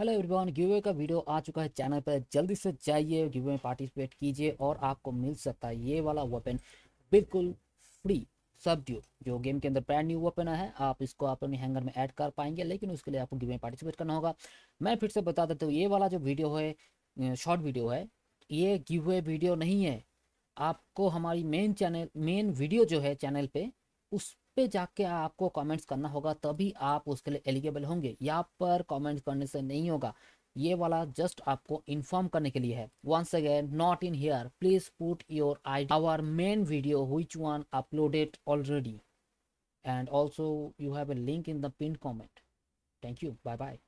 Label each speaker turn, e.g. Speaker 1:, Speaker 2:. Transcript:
Speaker 1: hello everyone giveaway का video आ चुका है चैनल पर जल्दी से जाइए गिवे में पार्टिसिपेट कीजिए और आपको मिल सकता है ये वाला वेपन बिल्कुल फ्री सब ड्यू जो गेम के अंदर ब्रांड न्यू वेपन है आप इसको आप अपने हैंगर में ऐड कर पाएंगे लेकिन उसके लिए आपको गिवे में पार्टिसिपेट करना होगा मैं फिर से बता देता हूँ ये वाला जो वीडियो है शॉर्ट वीडियो है ये गिवे वीडियो नहीं है आपको हमारी मेन चैनल मेन वीडियो जो है चैनल पर उस पे जाके आपको कमेंट्स करना होगा तभी आप उसके लिए एलिजिबल होंगे यहाँ पर कमेंट्स करने से नहीं होगा ये वाला जस्ट आपको इन्फॉर्म करने के लिए है once again not in here please put your I our main video हुई one uploaded already and also you have a link in the pin comment thank you bye bye